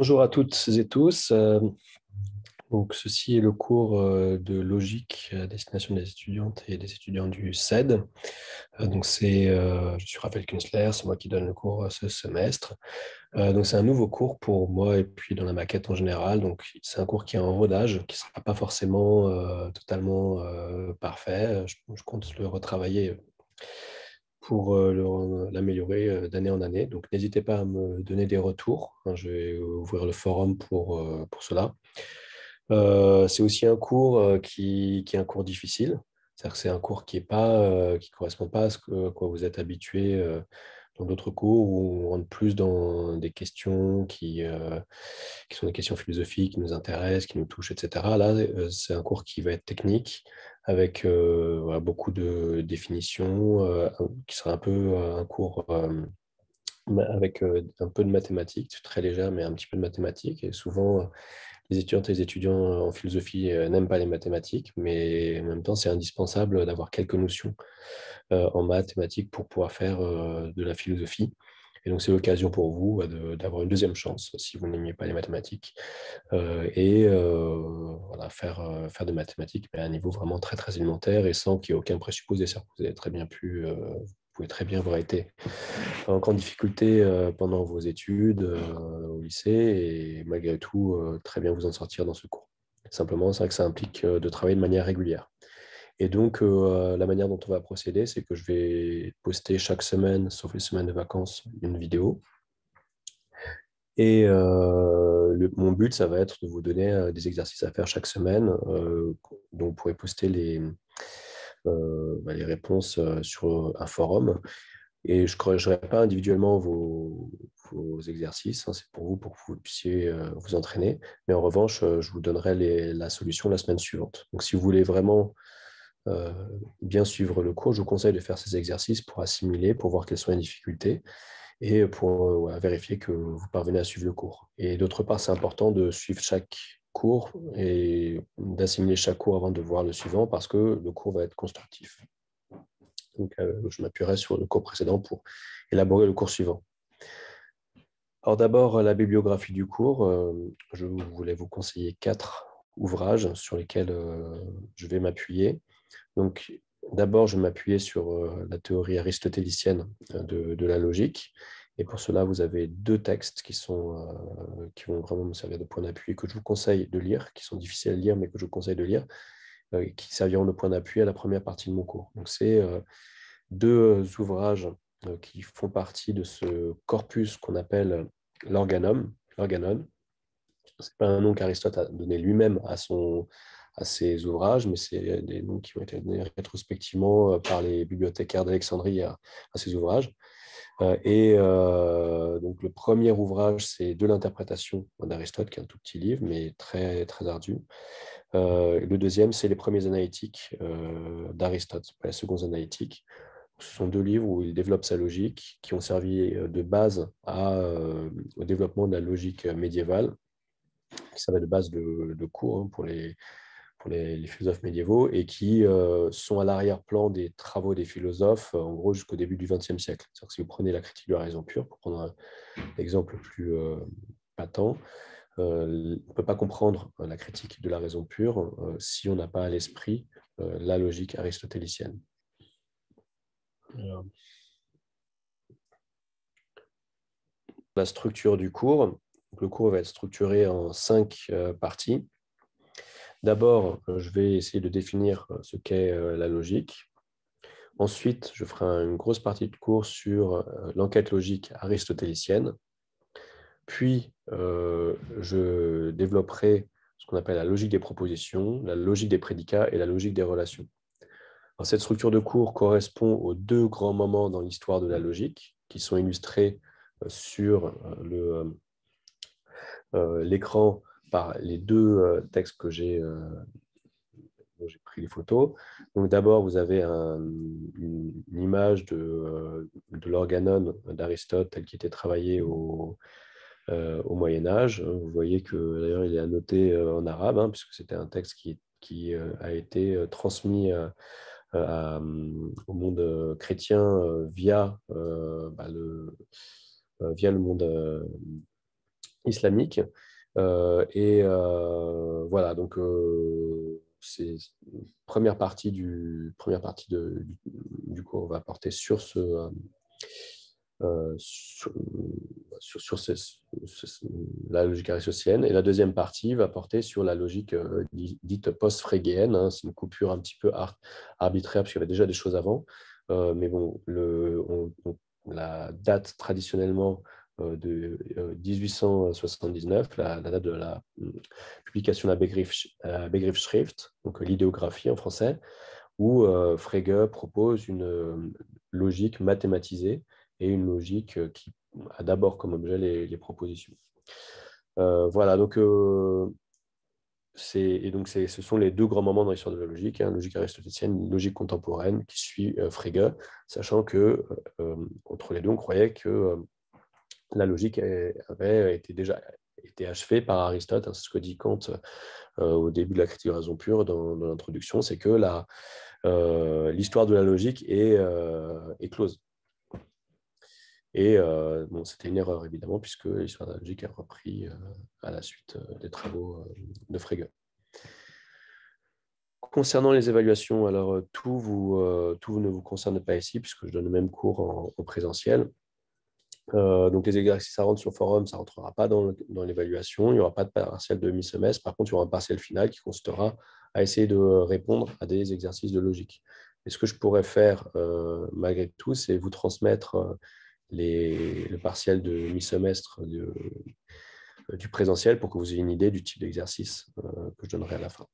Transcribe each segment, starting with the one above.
Bonjour à toutes et tous. Euh, donc, ceci est le cours euh, de logique à destination des étudiantes et des étudiants du CED. Euh, donc, c'est, je suis Raphaël Kunstler, c'est moi qui donne le cours ce semestre. Donc, c'est un nouveau cours pour moi et puis dans la maquette en général. Donc, c'est un cours qui est en rodage, qui ne sera pas forcément totalement parfait. Je, compte le retravailler pour euh, l'améliorer euh, d'année en année. Donc n'hésitez pas à me donner des retours. Hein, je vais ouvrir le forum pour, euh, pour cela. c'est aussi un cours qui, est un cours difficile. C'est-à-dire c'est un cours qui ne correspond pas à ce que, à quoi vous êtes habitué d'autres cours où on rentre plus dans des questions qui, euh, qui sont des questions philosophiques, qui nous intéressent, qui nous touchent, etc. Là, euh, c'est un cours qui va être technique, avec euh, beaucoup de définitions, qui sera un peu un cours avec un peu de mathématiques, très légère, mais un petit peu de mathématiques. Et souvent, les étudiantes et les étudiants euh, en philosophie euh, n'aiment pas les mathématiques, mais en même temps, c'est indispensable d'avoir quelques notions euh, en mathématiques pour pouvoir faire de la philosophie. Et donc, c'est l'occasion pour vous bah, d'avoir une deuxième chance si vous n'aimiez pas les mathématiques et faire, faire des mathématiques mais à un niveau vraiment très, très élémentaire et sans qu'il n'y ait aucun présupposé. vous avez très bien pu, très bien vous avez été en difficulté euh, pendant vos études euh, au lycée et malgré tout euh, très bien vous en sortir dans ce cours. Simplement, c'est que ça implique de travailler de manière régulière. Et donc, la manière dont on va procéder, c'est que je vais poster chaque semaine, sauf les semaines de vacances, une vidéo. Et mon but, ça va être de vous donner des exercices à faire chaque semaine, dont vous pourrez poster les, euh, bah, les réponses euh, sur euh, un forum. Et je ne corrigerai pas individuellement vos, exercices, hein, c'est pour vous, pour que vous puissiez vous entraîner. Mais en revanche, je vous donnerai la solution la semaine suivante. Donc si vous voulez vraiment bien suivre le cours, je vous conseille de faire ces exercices pour assimiler, pour voir quelles sont les difficultés et pour vérifier que vous parvenez à suivre le cours. Et d'autre part, c'est important de suivre chaque cours et d'assimiler chaque cours avant de voir le suivant parce que le cours va être constructif. Donc, euh, je m'appuierai sur le cours précédent pour élaborer le cours suivant. d'abord, la bibliographie du cours. Euh, je voulais vous conseiller quatre ouvrages sur lesquels euh, je vais m'appuyer. Donc, d'abord, je vais m'appuyer sur la théorie aristotélicienne de, de la logique et pour cela, vous avez deux textes qui, sont, euh, qui vont vraiment me servir de point d'appui que je vous conseille de lire, qui sont difficiles à lire, mais que je vous conseille de lire, euh, qui serviront de point d'appui à la première partie de mon cours. Donc, c'est euh, deux ouvrages qui font partie de ce corpus qu'on appelle l'organum, l'organon. Ce n'est pas un nom qu'Aristote a donné lui-même à, à ses ouvrages, mais c'est des noms qui ont été donnés rétrospectivement par les bibliothécaires d'Alexandrie à, à ses ouvrages. Euh, et euh, donc le premier ouvrage, c'est De l'interprétation d'Aristote, qui est un tout petit livre, mais très, très ardu. Euh, le deuxième, c'est Les premiers analytiques d'Aristote, les secondes analytiques. Ce sont deux livres où il développe sa logique, qui ont servi de base au développement de la logique médiévale, qui servait de base de, cours hein, pour les, pour les, philosophes médiévaux et qui euh, sont à l'arrière-plan des travaux des philosophes, euh, en gros jusqu'au début du XXe siècle. si vous prenez la critique de la raison pure, pour prendre un exemple plus euh, patent, on ne peut pas comprendre la critique de la raison pure si on n'a pas à l'esprit la logique aristotélicienne. La structure du cours, le cours va être structuré en cinq parties. D'abord, euh, je vais essayer de définir euh, ce qu'est euh, la logique. Ensuite, je ferai une grosse partie de cours sur l'enquête logique aristotélicienne. Puis, je développerai ce qu'on appelle la logique des propositions, la logique des prédicats et la logique des relations. cette structure de cours correspond aux deux grands moments dans l'histoire de la logique qui sont illustrés sur l'écran par les deux euh, textes que euh, j'ai pris les photos. d'abord, vous avez une, image de, euh, de l'organon d'Aristote tel qu'il était travaillé au, Moyen Âge. Vous voyez que d'ailleurs il est annoté en arabe, hein, puisque c'était un texte qui, a été transmis au monde chrétien bah, via, le, monde islamique. Euh, et euh, voilà, donc euh, c'est première partie du première partie du, cours on va porter sur ce sur, sur, la logique aristocène et la deuxième partie va porter sur la logique dite post-frégéenne hein. c'est une coupure un petit peu arbitraire parce qu'il y avait déjà des choses avant mais bon la date traditionnellement euh, de 1879, euh, la, date de la euh, publication de la Begriffsschrift, donc l'idéographie en français, où Frege propose une logique mathématisée et une logique qui a d'abord comme objet les, propositions. voilà, donc, c'est et donc ce sont les deux grands moments dans l'histoire de la logique, hein, logique aristotélicienne, logique contemporaine, qui suit Frege, sachant que entre les deux, on croyait que la logique avait été déjà été achevée par Aristote. Hein. c'est ce que dit Kant euh, au début de la critique de raison pure dans, l'introduction, c'est que euh, l'histoire de la logique est, euh, close. Et bon, c'était une erreur, évidemment, puisque l'histoire de la logique a repris à la suite des travaux de Frege. Concernant les évaluations, alors tout, vous, tout ne vous concerne pas ici, puisque je donne le même cours au en présentiel. Euh, donc les exercices à rendre sur forum, ça ne rentrera pas dans, l'évaluation, il n'y aura pas de partiel de mi-semestre, par contre il y aura un partiel final qui consistera à essayer de répondre à des exercices de logique. Et ce que je pourrais faire euh, malgré tout, c'est vous transmettre euh, le partiel de mi-semestre du présentiel pour que vous ayez une idée du type d'exercice que je donnerai à la fin.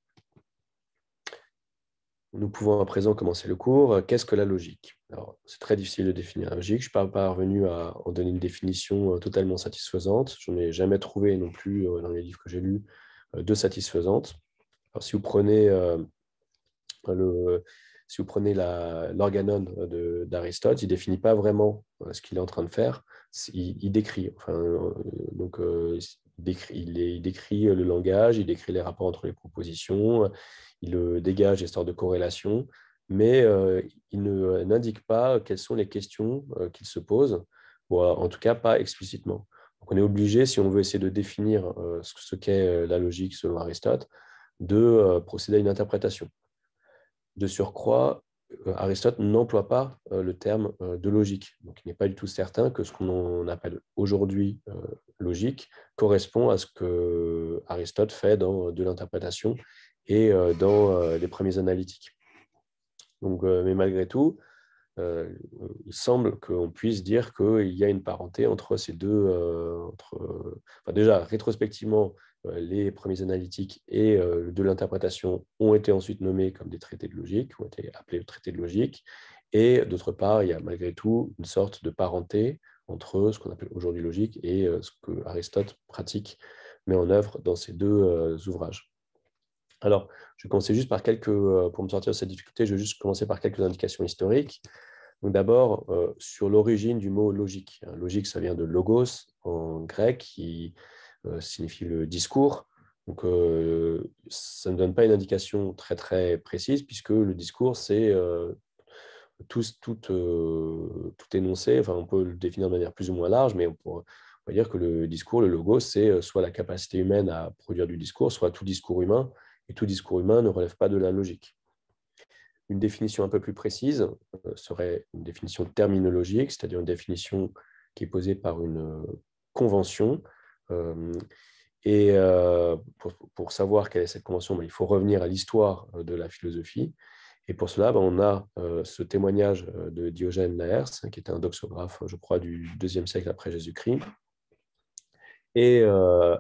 Nous pouvons à présent commencer le cours. Qu'est-ce que la logique c'est très difficile de définir la logique. Je ne suis pas parvenu à en donner une définition euh, totalement satisfaisante. Je n'en ai jamais trouvé non plus euh, dans les livres que j'ai lus euh, de satisfaisante. Alors, si vous prenez si prenez l'organon d'Aristote, il ne définit pas vraiment ce qu'il est en train de faire. Il, décrit. Enfin, donc, il décrit, euh, le langage, il décrit les rapports entre les propositions, euh, il euh, dégage des sortes de corrélations, mais il n'indique pas quelles sont les questions qu'il se pose, ou en tout cas pas explicitement. on est obligé, si on veut essayer de définir ce qu'est la logique selon Aristote, de procéder à une interprétation. De surcroît, euh, Aristote n'emploie pas euh, le terme euh, de logique. Donc, il n'est pas du tout certain que ce qu'on appelle aujourd'hui logique correspond à ce que Aristote fait dans de l'interprétation et dans les premiers analytiques. Donc, mais malgré tout, il semble qu'on puisse dire qu'il y a une parenté entre ces deux. Entre, déjà, rétrospectivement, euh, les premiers analytiques et euh, de l'interprétation ont été ensuite nommés comme des traités de logique, ont été appelés traités de logique. Et d'autre part, il y a malgré tout une sorte de parenté entre ce qu'on appelle aujourd'hui logique et euh, ce que Aristote pratique, met en œuvre dans ces deux ouvrages. Alors, je vais commencer juste par quelques, pour me sortir de cette difficulté, je vais juste commencer par quelques indications historiques. Donc d'abord, sur l'origine du mot logique. Hein, logique, ça vient de logos en grec, qui euh, signifie le discours. Donc, euh, ça ne donne pas une indication très très précise puisque le discours c'est euh, tout, tout, énoncé. on peut le définir de manière plus ou moins large, mais on on peut dire que le discours, le logo, c'est soit la capacité humaine à produire du discours, soit tout discours humain. Et tout discours humain ne relève pas de la logique. Une définition un peu plus précise serait une définition terminologique, c'est-à-dire une définition qui est posée par une convention et pour, savoir quelle est cette convention, ben, il faut revenir à l'histoire de la philosophie. Et pour cela, ben, on a ce témoignage de Diogène Laërce, qui était un doxographe, je crois, du deuxième siècle après Jésus-Christ, et euh,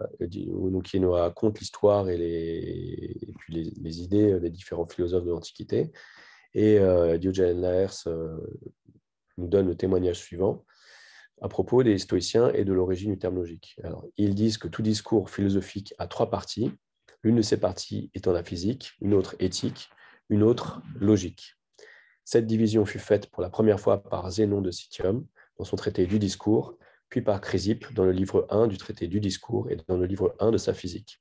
qui nous raconte l'histoire et, les, et puis les, idées des différents philosophes de l'Antiquité. Et Diogène Laërce nous donne le témoignage suivant à propos des stoïciens et de l'origine du terme logique. ils disent que tout discours philosophique a trois parties, l'une de ces parties étant la physique, une autre éthique, une autre logique. Cette division fut faite pour la première fois par Zénon de Citium dans son traité du discours, puis par Chrysippe dans le livre 1 du traité du discours et dans le livre 1 de sa physique.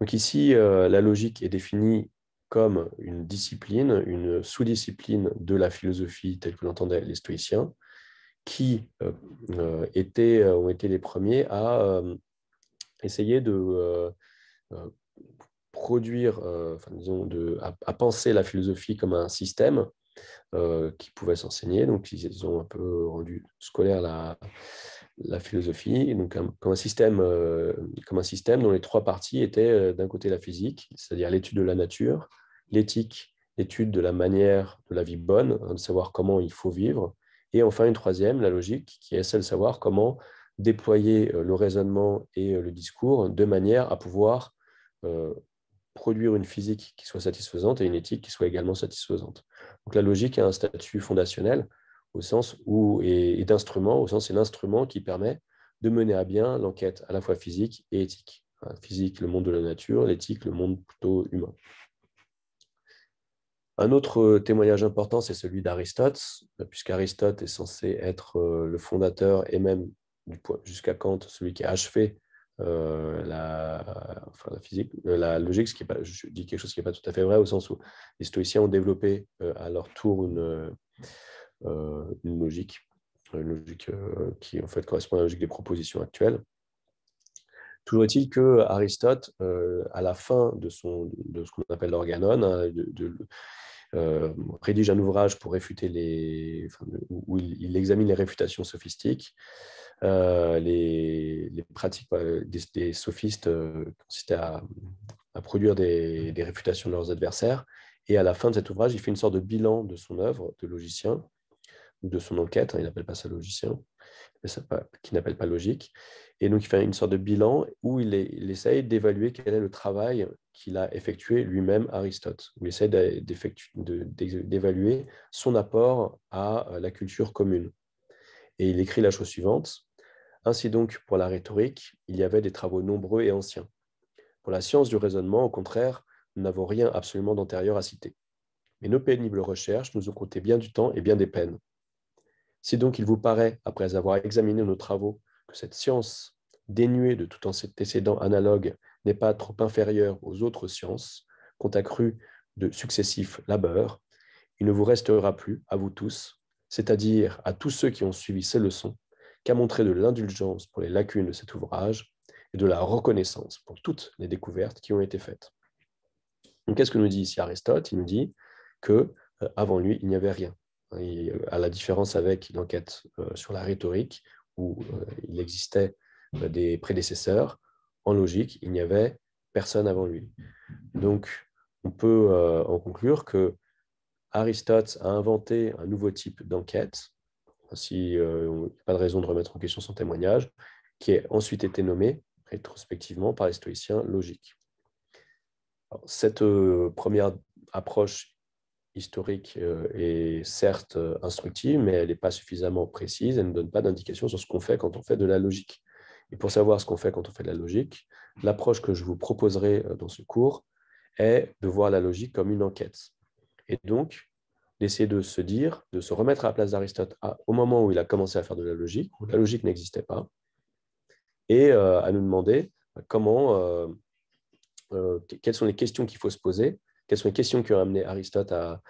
Donc ici, euh, la logique est définie comme une discipline, une sous-discipline de la philosophie telle que l'entendaient les stoïciens, qui euh, euh, étaient, euh, ont été les premiers à essayer de produire, disons, à, penser la philosophie comme un système qui pouvait s'enseigner. Donc, ils ont un peu rendu scolaire la, philosophie, donc comme, un système, comme un système dont les trois parties étaient d'un côté la physique, c'est-à-dire l'étude de la nature, l'éthique, l'étude de la manière de la vie bonne, hein, de savoir comment il faut vivre, et enfin, une troisième, la logique, qui est celle de savoir comment déployer euh, le raisonnement et euh, le discours de manière à pouvoir euh, produire une physique qui soit satisfaisante et une éthique qui soit également satisfaisante. Donc la logique a un statut fondationnel au sens où, et, d'instrument, au sens c'est l'instrument qui permet de mener à bien l'enquête à la fois physique et éthique. Physique, le monde de la nature, l'éthique, le monde plutôt humain. Un autre euh, témoignage important, c'est celui d'Aristote, bah, puisqu'Aristote est censé être euh, le fondateur et même jusqu'à Kant, celui qui a achevé euh, la, physique, la logique, ce qui est je dis quelque chose qui n'est pas tout à fait vrai, au sens où les stoïciens ont développé à leur tour une, logique, une logique qui en fait correspond à la logique des propositions actuelles. Toujours est-il que Aristote, à la fin de, son, de ce qu'on appelle l'organon, hein, euh, rédige un ouvrage pour réfuter les, où il, examine les réfutations sophistiques. Euh, les, pratiques euh, des, sophistes euh, consistaient à, produire des, réfutations de leurs adversaires. Et à la fin de cet ouvrage, il fait une sorte de bilan de son œuvre de logicien, de son enquête, hein, il n'appelle pas ça logicien, qui n'appelle pas logique. Et donc, il fait une sorte de bilan où il, est, essaye d'évaluer quel est le travail qu'il a effectué lui-même Aristote. Il essaye d'évaluer son apport à euh, la culture commune. Et il écrit la chose suivante. Ainsi donc, pour la rhétorique, il y avait des travaux nombreux et anciens. Pour la science du raisonnement, au contraire, nous n'avons rien absolument d'antérieur à citer. Mais nos pénibles recherches nous ont coûté bien du temps et bien des peines. Si donc il vous paraît, après avoir examiné nos travaux, que cette science, dénuée de tout précédent analogue, n'est pas trop inférieure aux autres sciences, compte accru de successifs labeurs, il ne vous restera plus, à vous tous, c'est-à-dire à tous ceux qui ont suivi ces leçons, qu'à montrer de l'indulgence pour les lacunes de cet ouvrage et de la reconnaissance pour toutes les découvertes qui ont été faites. qu'est-ce que nous dit ici Aristote Il nous dit que euh, avant lui, il n'y avait rien. Euh, à la différence avec l'enquête euh, sur la rhétorique, où euh, il existait des prédécesseurs, en logique, il n'y avait personne avant lui. Donc, on peut en conclure que Aristote a inventé un nouveau type d'enquête, n'y a pas de raison de remettre en question son témoignage, qui a ensuite été nommé rétrospectivement par les stoïciens logique. cette première approche historique euh, est certes euh, instructive, mais elle n'est pas suffisamment précise, elle ne donne pas d'indication sur ce qu'on fait quand on fait de la logique. Et pour savoir ce qu'on fait quand on fait de la logique, l'approche que je vous proposerai euh, dans ce cours est de voir la logique comme une enquête. Et donc, d'essayer de se dire, de se remettre à la place d'Aristote au moment où il a commencé à faire de la logique, où la logique n'existait pas, et à nous demander bah, comment, quelles sont les questions qu'il faut se poser quelles sont les questions qui ont amené Aristote à,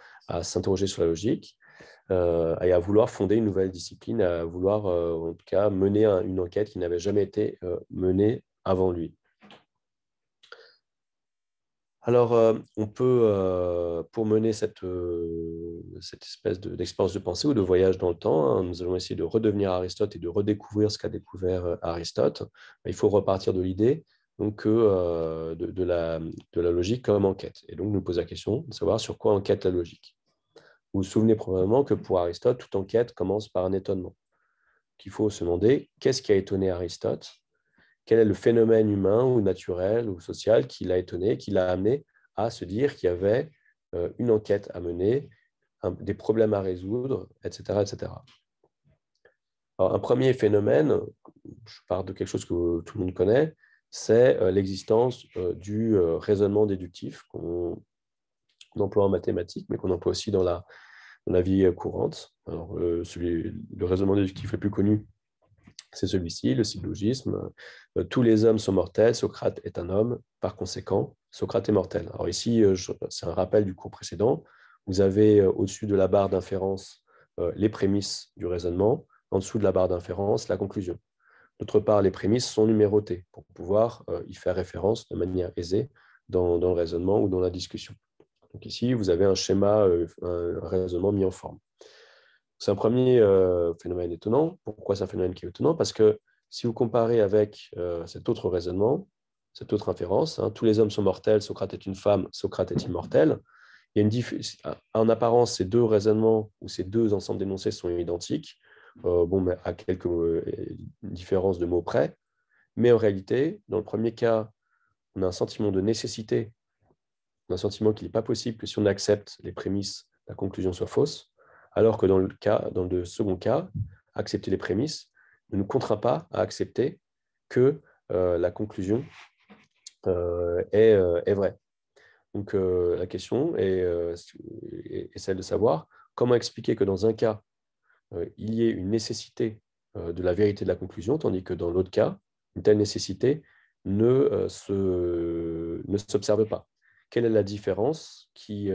s'interroger sur la logique euh, et à vouloir fonder une nouvelle discipline, à vouloir euh, en tout cas mener une enquête qui n'avait jamais été euh, menée avant lui. Alors, on peut, pour mener cette, espèce d'expérience de, pensée ou de voyage dans le temps, hein, nous allons essayer de redevenir Aristote et de redécouvrir ce qu'a découvert Aristote. Il faut repartir de l'idée donc, euh, de, la, logique comme enquête. Et donc, nous pose la question de savoir sur quoi enquête la logique. Vous vous souvenez probablement que pour Aristote, toute enquête commence par un étonnement. Qu'il faut se demander qu'est-ce qui a étonné Aristote Quel est le phénomène humain ou naturel ou social qui l'a étonné, qui l'a amené à se dire qu'il y avait euh, une enquête à mener, des problèmes à résoudre, etc. etc. un premier phénomène, je parle de quelque chose que tout le monde connaît, c'est euh, l'existence euh, du euh, raisonnement déductif qu'on emploie en mathématiques, mais qu'on emploie aussi dans la, vie courante. le, raisonnement déductif le plus connu, c'est celui-ci, le syllogisme. Tous les hommes sont mortels, Socrate est un homme, par conséquent, Socrate est mortel. Alors ici, c'est un rappel du cours précédent. Vous avez au-dessus de la barre d'inférence les prémices du raisonnement, en dessous de la barre d'inférence, la conclusion. D'autre part, les prémices sont numérotées pour pouvoir euh, y faire référence de manière aisée dans, le raisonnement ou dans la discussion. Donc ici, vous avez un schéma, euh, un raisonnement mis en forme. C'est un premier euh, phénomène étonnant. Pourquoi c'est un phénomène qui est étonnant Parce que si vous comparez avec cet autre raisonnement, cette autre inférence, hein, tous les hommes sont mortels, Socrate est une femme, Socrate est immortel, en apparence, ces deux raisonnements ou ces deux ensembles d'énoncés sont identiques, euh, bon, mais à quelques euh, différences de mots près. Mais en réalité, dans le premier cas, on a un sentiment de nécessité, un sentiment qu'il n'est pas possible que si on accepte les prémices, la conclusion soit fausse, alors que dans le, cas, dans le second cas, accepter les prémices ne nous contraint pas à accepter que euh, la conclusion est, vraie. Donc la question est, est, celle de savoir comment expliquer que dans un cas, euh, il y ait une nécessité euh, de la vérité de la conclusion, tandis que dans l'autre cas, une telle nécessité ne euh, s'observe pas quelle est la différence qui,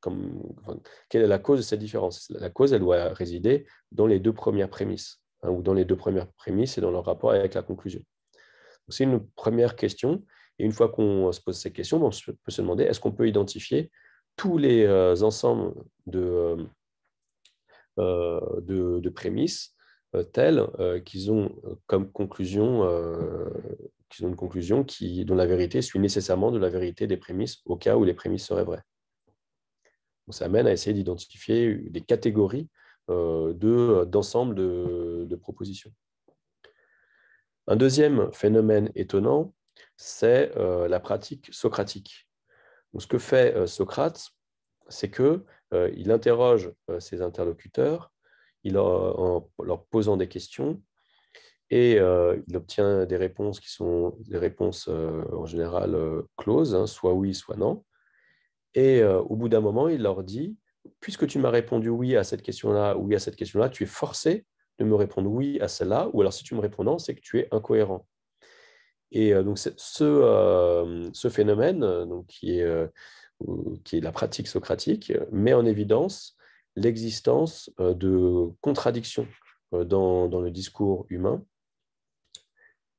comme, quelle est la cause de cette différence La cause, elle doit résider dans les deux premières prémices, hein, ou dans les deux premières prémices et dans leur rapport avec la conclusion. C'est une première question, et une fois qu'on se pose cette question, on peut se demander est-ce qu'on peut identifier tous les ensembles de, euh, de, prémices euh, telles euh, qu'ils ont comme conclusion qu'ils ont une conclusion qui, dont la vérité suit nécessairement de la vérité des prémices au cas où les prémices seraient vraies. ça amène à essayer d'identifier des catégories euh, d'ensemble de, propositions. Un deuxième phénomène étonnant, c'est la pratique socratique. ce que fait Socrate, c'est que euh, il interroge euh, ses interlocuteurs il, en leur posant des questions et euh, il obtient des réponses qui sont des réponses en général closes, hein, soit oui, soit non. Et au bout d'un moment, il leur dit, puisque tu m'as répondu oui à cette question-là, oui à cette question-là, tu es forcé de me répondre oui à celle-là, ou alors si tu me réponds non, c'est que tu es incohérent. Et donc, ce, phénomène, donc, qui est euh, qui est la pratique socratique, met en évidence l'existence euh, de contradictions euh, dans, dans, le discours humain.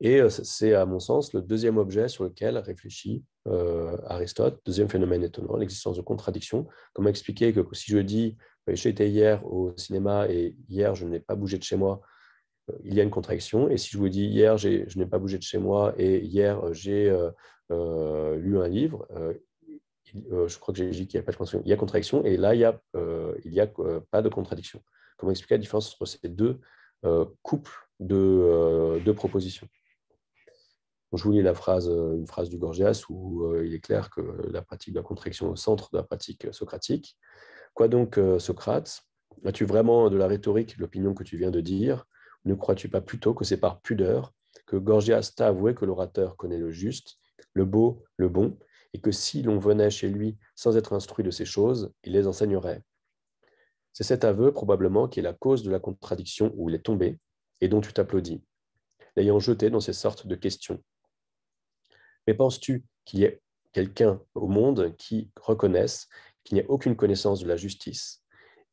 Et c'est, à mon sens, le deuxième objet sur lequel réfléchit Aristote, deuxième phénomène étonnant, l'existence de contradictions. Comment expliquer que si je dis j'étais hier au cinéma et hier je n'ai pas bougé de chez moi, il y a une contradiction. Et si je vous dis hier je n'ai pas bougé de chez moi et hier j'ai lu un livre, euh, je crois que j'ai dit qu'il n'y a pas de contradiction. Il y a contradiction et là, il n'y a, euh, il y a euh, pas de contradiction. Comment expliquer la différence entre ces deux couples de, propositions je vous lis la phrase, une phrase du Gorgias où il est clair que la pratique de la contradiction est au centre de la pratique socratique. Quoi donc, Socrate As-tu vraiment de la rhétorique l'opinion que tu viens de dire Ne crois-tu pas plutôt que c'est par pudeur que Gorgias t'a avoué que l'orateur connaît le juste, le beau, le bon, et que si l'on venait chez lui sans être instruit de ces choses, il les enseignerait. C'est cet aveu probablement qui est la cause de la contradiction où il est tombé et dont tu t'applaudis, l'ayant jeté dans ces sortes de questions. Mais penses-tu qu'il y ait quelqu'un au monde qui reconnaisse qu'il n'y a aucune connaissance de la justice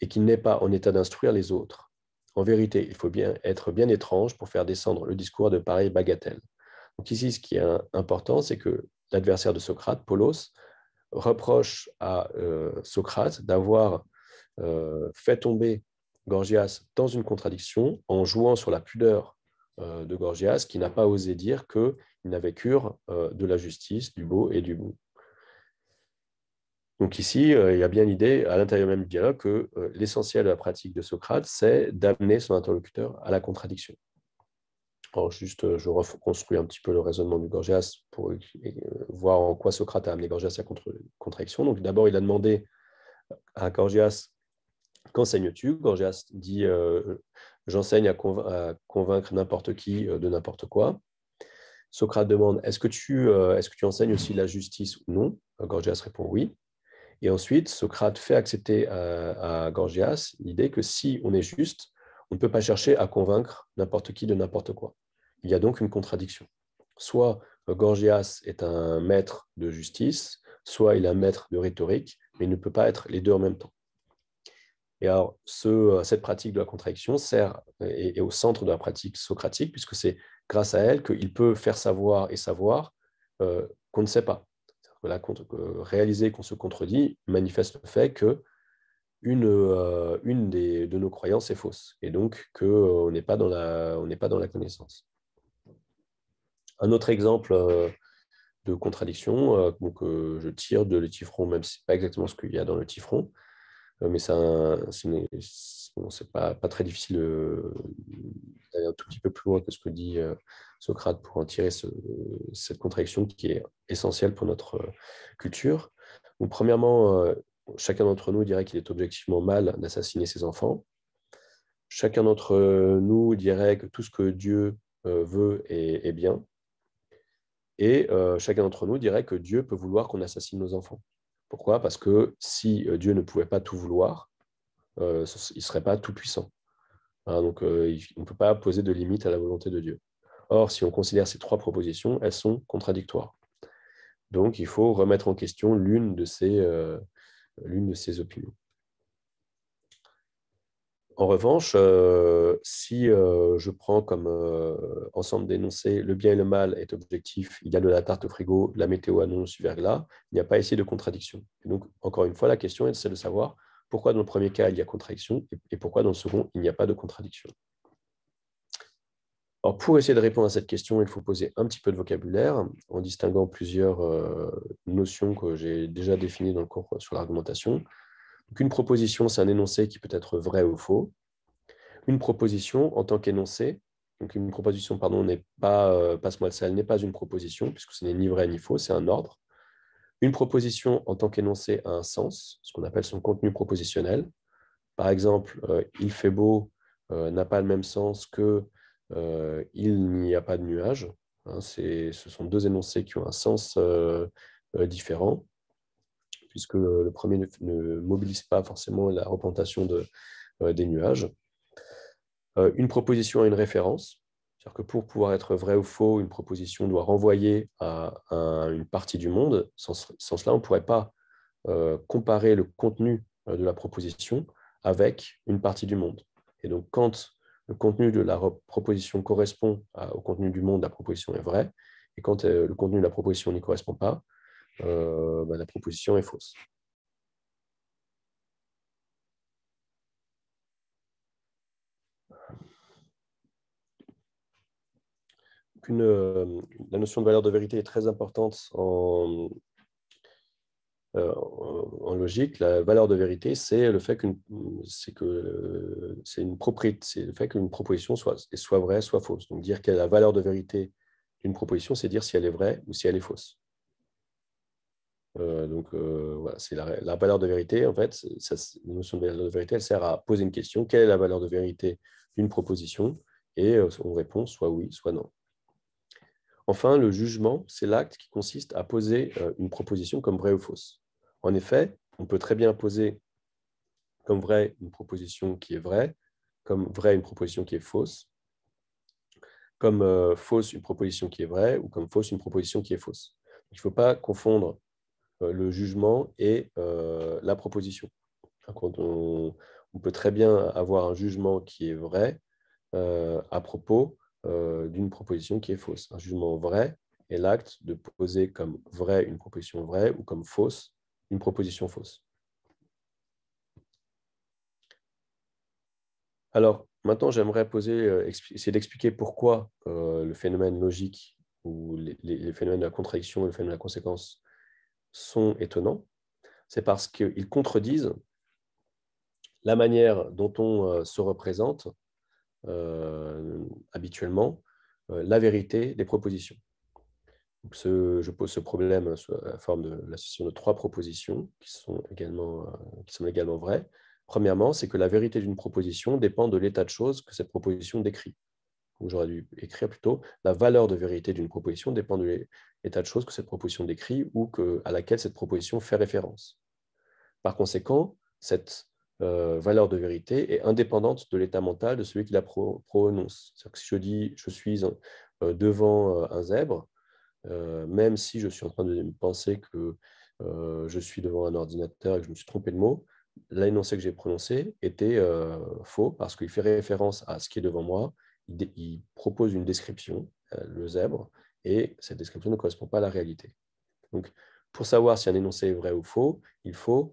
et qu'il n'est pas en état d'instruire les autres En vérité, il faut bien être bien étrange pour faire descendre le discours de pareilles bagatelle. Donc ici, ce qui est important, c'est que l'adversaire de Socrate, Polos, reproche à euh, Socrate d'avoir euh, fait tomber Gorgias dans une contradiction en jouant sur la pudeur euh, de Gorgias, qui n'a pas osé dire qu'il n'avait cure de la justice, du beau et du bon. Donc ici, il y a bien l'idée, à l'intérieur même du dialogue, que l'essentiel de la pratique de Socrate, c'est d'amener son interlocuteur à la contradiction. Alors juste, euh, je reconstruis un petit peu le raisonnement du Gorgias pour euh, euh, voir en quoi Socrate a amené Gorgias à contre, contradiction. Donc d'abord, il a demandé à Gorgias Qu'enseignes-tu Gorgias dit J'enseigne à, convaincre n'importe qui de n'importe quoi. Socrate demande Est-ce que, tu, enseignes aussi la justice ou non Gorgias répond Oui. Et ensuite, Socrate fait accepter à Gorgias l'idée que si on est juste, on ne peut pas chercher à convaincre n'importe qui de n'importe quoi. Il y a donc une contradiction. Soit Gorgias est un maître de justice, soit il est un maître de rhétorique, mais il ne peut pas être les deux en même temps. Et alors, cette pratique de la contradiction sert et est, au centre de la pratique socratique, puisque c'est grâce à elle qu'il peut faire savoir et savoir euh, qu'on ne sait pas. réaliser qu'on se contredit manifeste le fait que une, euh, une des, de nos croyances est fausse et donc qu'on euh, n'est pas, dans la, on pas dans la connaissance. Un autre exemple euh, de contradiction donc, je tire de le Tifron, même si ce n'est pas exactement ce qu'il y a dans le Tifron, mais c'est pas, pas très difficile d'aller un tout petit peu plus loin que ce que dit Socrate pour en tirer ce, cette contradiction qui est essentielle pour notre culture. Donc, premièrement, chacun d'entre nous dirait qu'il est objectivement mal d'assassiner ses enfants. Chacun d'entre euh, nous dirait que tout ce que Dieu euh, veut est, bien. Et euh, chacun d'entre nous dirait que Dieu peut vouloir qu'on assassine nos enfants. Pourquoi Parce que si Dieu ne pouvait pas tout vouloir, il ne serait pas tout-puissant. Hein, donc on ne peut pas poser de limite à la volonté de Dieu. Or, si on considère ces trois propositions, elles sont contradictoires. Donc il faut remettre en question l'une de ces, l'une de ses opinions. En revanche, euh, si euh, je prends comme euh, ensemble d'énoncés le bien et le mal est objectif, il y a de la tarte au frigo, la météo annonce verglas, il n'y a pas ici de contradiction. donc, encore une fois, la question, est de savoir pourquoi dans le premier cas, il y a contradiction et pourquoi dans le second, il n'y a pas de contradiction pour essayer de répondre à cette question, il faut poser un petit peu de vocabulaire en distinguant plusieurs euh, notions que j'ai déjà définies dans le cours sur l'argumentation. une proposition, c'est un énoncé qui peut être vrai ou faux. Une proposition en tant qu'énoncé, donc une proposition, pardon, n'est pas, euh, passe-moi le sel, n'est pas une proposition, puisque ce n'est ni vrai ni faux, c'est un ordre. Une proposition en tant qu'énoncé a un sens, ce qu'on appelle son contenu propositionnel. Par exemple, euh, il fait beau n'a pas le même sens que euh, il n'y a pas de nuages hein, ce sont deux énoncés qui ont un sens euh, euh, différent, puisque le, premier ne, mobilise pas forcément la représentation de, des nuages. une proposition a une référence, c'est-à-dire que pour pouvoir être vrai ou faux, une proposition doit renvoyer à, une partie du monde. Sans, cela, on ne pourrait pas comparer le contenu de la proposition avec une partie du monde. Et donc, quand le contenu de la proposition correspond au contenu du monde, la proposition est vraie. Et quand euh, le contenu de la proposition n'y correspond pas, euh, bah, la proposition est fausse. Euh, la notion de valeur de vérité est très importante en, euh, en logique, la valeur de vérité, c'est le fait qu'une que euh, c'est une propriété, c'est le fait qu'une proposition soit soit vraie, soit fausse. Donc dire quelle est la valeur de vérité d'une proposition, c'est dire si elle est vraie ou si elle est fausse. Euh, donc voilà, c'est la, valeur de vérité. En fait, la notion de valeur de vérité, elle sert à poser une question quelle est la valeur de vérité d'une proposition Et on répond soit oui, soit non. Enfin, le jugement, c'est l'acte qui consiste à poser une proposition comme vraie ou fausse. En effet, on peut très bien poser comme vraie une proposition qui est vraie, comme vraie une proposition qui est fausse, comme euh, fausse une proposition qui est vraie, ou comme fausse une proposition qui est fausse. Il ne faut pas confondre euh, le jugement et euh, la proposition. Hein, on, on, peut très bien avoir un jugement qui est vrai à propos d'une proposition qui est fausse. Un jugement vrai est l'acte de poser comme vrai une proposition vraie ou comme fausse une proposition fausse. Alors, maintenant, j'aimerais poser, euh, essayer d'expliquer pourquoi euh, le phénomène logique ou les, phénomènes de la contradiction et le phénomène de la conséquence sont étonnants. C'est parce qu'ils contredisent la manière dont on euh, se représente habituellement la vérité des propositions je pose ce problème hein, sous la forme de l'association de trois propositions qui, sont également, euh, qui sont également vraies. Premièrement, c'est que la vérité d'une proposition dépend de l'état de choses que cette proposition décrit. j'aurais dû écrire plutôt la valeur de vérité d'une proposition dépend de l'état de choses que cette proposition décrit ou à laquelle cette proposition fait référence. Par conséquent, cette euh, valeur de vérité est indépendante de l'état mental de celui qui la prononce. que si je dis je suis euh, devant un zèbre, euh, même si je suis en train de penser que euh, je suis devant un ordinateur et que je me suis trompé de mot, l'énoncé que j'ai prononcé était euh, faux parce qu'il fait référence à ce qui est devant moi, il, propose une description, le zèbre, et cette description ne correspond pas à la réalité. Donc, pour savoir si un énoncé est vrai ou faux, il faut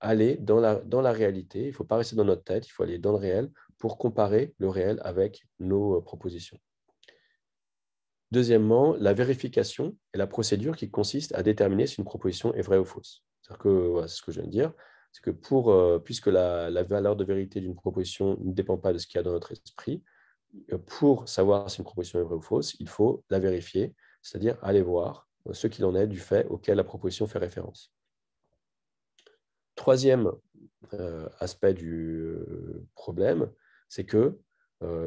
aller dans la réalité, il ne faut pas rester dans notre tête, il faut aller dans le réel pour comparer le réel avec nos propositions. Deuxièmement, la vérification est la procédure qui consiste à déterminer si une proposition est vraie ou fausse. cest que, ce que je viens de dire, c'est que euh, puisque la, valeur de vérité d'une proposition ne dépend pas de ce qu'il y a dans notre esprit, euh, pour savoir si une proposition est vraie ou fausse, il faut la vérifier, c'est-à-dire aller voir euh, ce qu'il en est du fait auquel la proposition fait référence. Troisième aspect du problème, c'est que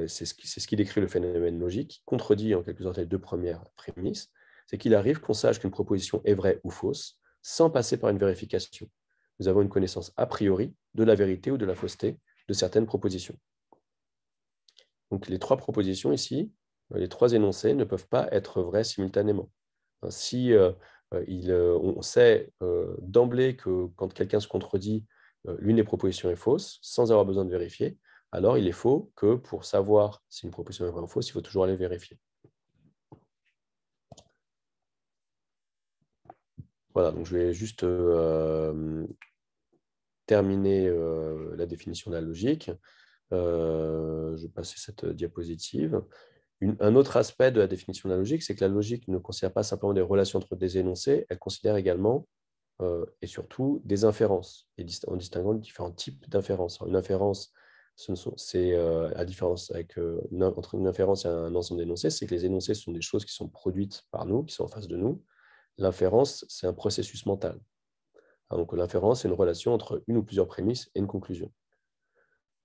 c'est ce, qui décrit le phénomène logique, qui contredit en quelque sorte les deux premières prémices, c'est qu'il arrive qu'on sache qu'une proposition est vraie ou fausse sans passer par une vérification. Nous avons une connaissance a priori de la vérité ou de la fausseté de certaines propositions. Donc les trois propositions ici, euh, les trois énoncés ne peuvent pas être vrais simultanément. Hein, si euh, euh, on sait d'emblée que quand quelqu'un se contredit, l'une des propositions est fausse, sans avoir besoin de vérifier, alors il est faux que pour savoir si une proposition est vraie ou fausse, il faut toujours aller vérifier. Voilà, donc je vais juste euh, terminer euh, la définition de la logique. Euh, je vais passer cette diapositive. un autre aspect de la définition de la logique, c'est que la logique ne considère pas simplement des relations entre des énoncés, elle considère également et surtout des inférences, et en distinguant différents types d'inférences. Une inférence c'est euh, différence avec, euh, entre une inférence et un ensemble d'énoncés, c'est que les énoncés sont des choses qui sont produites par nous, qui sont en face de nous. L'inférence, c'est un processus mental. Hein, donc l'inférence, c'est une relation entre une ou plusieurs prémices et une conclusion.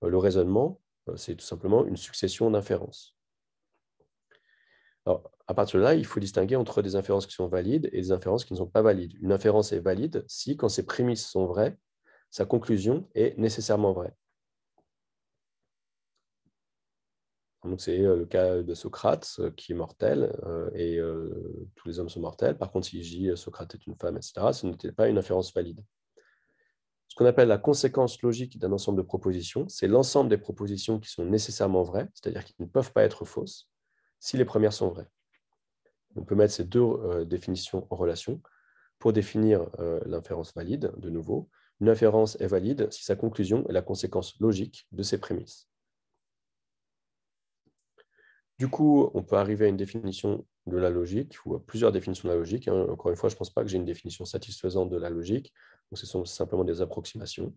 Euh, le raisonnement, c'est tout simplement une succession d'inférences. à partir de là, il faut distinguer entre des inférences qui sont valides et des inférences qui ne sont pas valides. Une inférence est valide si, quand ses prémices sont vraies, sa conclusion est nécessairement vraie. c'est le cas de Socrate qui est mortel et tous les hommes sont mortels. Par contre, s'il dit Socrate est une femme, etc. Ce n'était pas une inférence valide. Ce qu'on appelle la conséquence logique d'un ensemble de propositions, c'est l'ensemble des propositions qui sont nécessairement vraies, c'est-à-dire qui ne peuvent pas être fausses, si les premières sont vraies. On peut mettre ces deux définitions en relation pour définir l'inférence valide, de nouveau. Une inférence est valide si sa conclusion est la conséquence logique de ses prémices. Du coup, on peut arriver à une définition de la logique ou à plusieurs définitions de la logique. Hein. Encore une fois, je ne pense pas que j'ai une définition satisfaisante de la logique. ce sont simplement des approximations.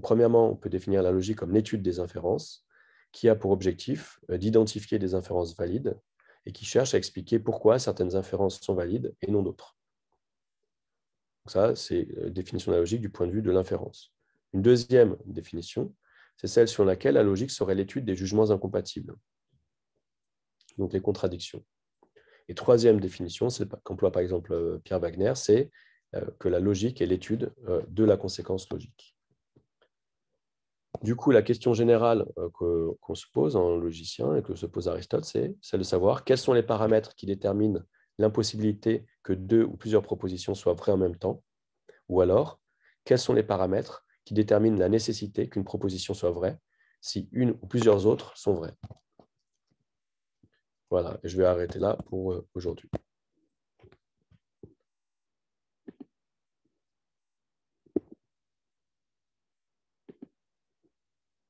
premièrement, on peut définir la logique comme l'étude des inférences qui a pour objectif euh, d'identifier des inférences valides et qui cherche à expliquer pourquoi certaines inférences sont valides et non d'autres. ça, c'est la euh, définition de la logique du point de vue de l'inférence. Une deuxième définition, c'est celle sur laquelle la logique serait l'étude des jugements incompatibles donc les contradictions. Et troisième définition, c'est qu'emploie par exemple euh, Pierre Wagner, c'est euh, que la logique est l'étude euh, de la conséquence logique. Du coup, la question générale qu'on se pose en logicien et que se pose Aristote, c'est celle de savoir quels sont les paramètres qui déterminent l'impossibilité que deux ou plusieurs propositions soient vraies en même temps, ou alors quels sont les paramètres qui déterminent la nécessité qu'une proposition soit vraie si une ou plusieurs autres sont vraies. Voilà, je vais arrêter là pour euh, aujourd'hui.